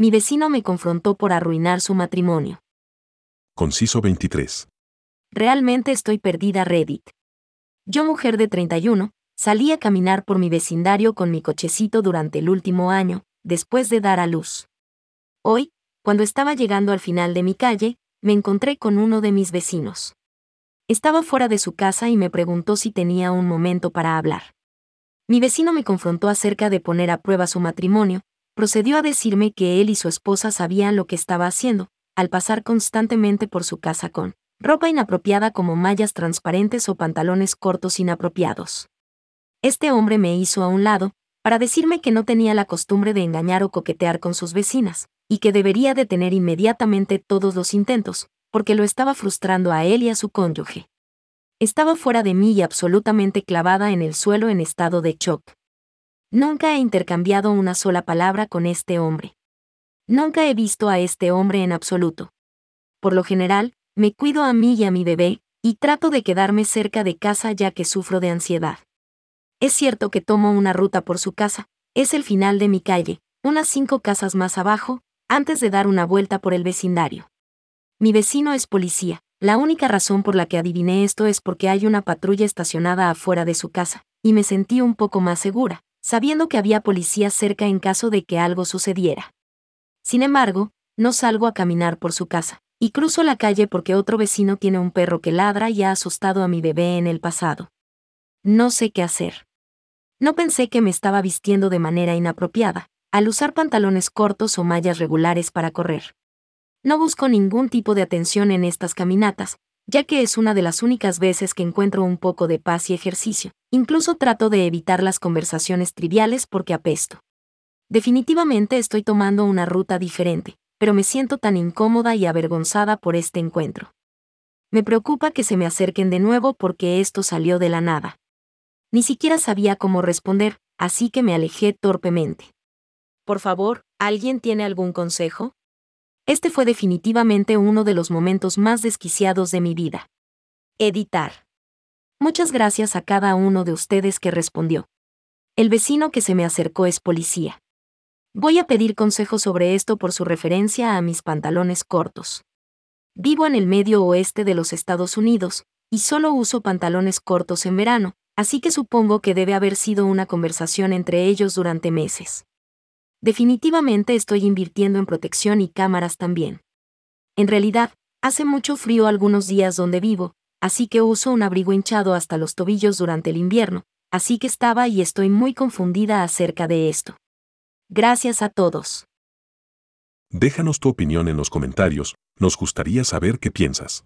Mi vecino me confrontó por arruinar su matrimonio. Conciso 23. Realmente estoy perdida, Reddit. Yo, mujer de 31, salí a caminar por mi vecindario con mi cochecito durante el último año, después de dar a luz. Hoy, cuando estaba llegando al final de mi calle, me encontré con uno de mis vecinos. Estaba fuera de su casa y me preguntó si tenía un momento para hablar. Mi vecino me confrontó acerca de poner a prueba su matrimonio, procedió a decirme que él y su esposa sabían lo que estaba haciendo, al pasar constantemente por su casa con ropa inapropiada como mallas transparentes o pantalones cortos inapropiados. Este hombre me hizo a un lado, para decirme que no tenía la costumbre de engañar o coquetear con sus vecinas, y que debería detener inmediatamente todos los intentos, porque lo estaba frustrando a él y a su cónyuge. Estaba fuera de mí y absolutamente clavada en el suelo en estado de shock. Nunca he intercambiado una sola palabra con este hombre. Nunca he visto a este hombre en absoluto. Por lo general, me cuido a mí y a mi bebé, y trato de quedarme cerca de casa ya que sufro de ansiedad. Es cierto que tomo una ruta por su casa, es el final de mi calle, unas cinco casas más abajo, antes de dar una vuelta por el vecindario. Mi vecino es policía, la única razón por la que adiviné esto es porque hay una patrulla estacionada afuera de su casa, y me sentí un poco más segura, sabiendo que había policía cerca en caso de que algo sucediera. Sin embargo, no salgo a caminar por su casa, y cruzo la calle porque otro vecino tiene un perro que ladra y ha asustado a mi bebé en el pasado. No sé qué hacer. No pensé que me estaba vistiendo de manera inapropiada, al usar pantalones cortos o mallas regulares para correr. No busco ningún tipo de atención en estas caminatas, ya que es una de las únicas veces que encuentro un poco de paz y ejercicio. Incluso trato de evitar las conversaciones triviales porque apesto. Definitivamente estoy tomando una ruta diferente, pero me siento tan incómoda y avergonzada por este encuentro. Me preocupa que se me acerquen de nuevo porque esto salió de la nada. Ni siquiera sabía cómo responder, así que me alejé torpemente. Por favor, ¿alguien tiene algún consejo? Este fue definitivamente uno de los momentos más desquiciados de mi vida. Editar. Muchas gracias a cada uno de ustedes que respondió. El vecino que se me acercó es policía. Voy a pedir consejo sobre esto por su referencia a mis pantalones cortos. Vivo en el medio oeste de los Estados Unidos, y solo uso pantalones cortos en verano, así que supongo que debe haber sido una conversación entre ellos durante meses. Definitivamente estoy invirtiendo en protección y cámaras también. En realidad, hace mucho frío algunos días donde vivo, así que uso un abrigo hinchado hasta los tobillos durante el invierno, así que estaba y estoy muy confundida acerca de esto. Gracias a todos. Déjanos tu opinión en los comentarios, nos gustaría saber qué piensas.